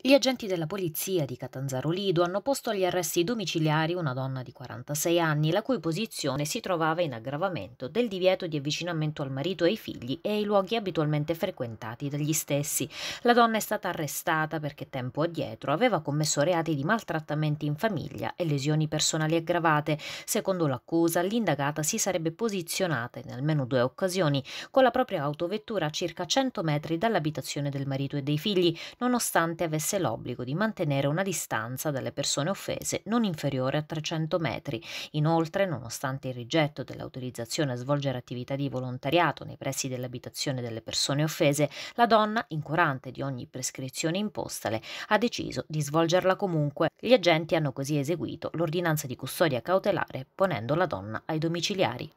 Gli agenti della polizia di Catanzaro Lido hanno posto agli arresti domiciliari una donna di 46 anni, la cui posizione si trovava in aggravamento del divieto di avvicinamento al marito e ai figli e ai luoghi abitualmente frequentati dagli stessi. La donna è stata arrestata perché tempo addietro aveva commesso reati di maltrattamenti in famiglia e lesioni personali aggravate. Secondo l'accusa, l'indagata si sarebbe posizionata in almeno due occasioni con la propria autovettura a circa 100 metri dall'abitazione del marito e dei figli, nonostante avesse imponesse l'obbligo di mantenere una distanza dalle persone offese non inferiore a 300 metri. Inoltre, nonostante il rigetto dell'autorizzazione a svolgere attività di volontariato nei pressi dell'abitazione delle persone offese, la donna, incurante di ogni prescrizione impostale, ha deciso di svolgerla comunque. Gli agenti hanno così eseguito l'ordinanza di custodia cautelare ponendo la donna ai domiciliari.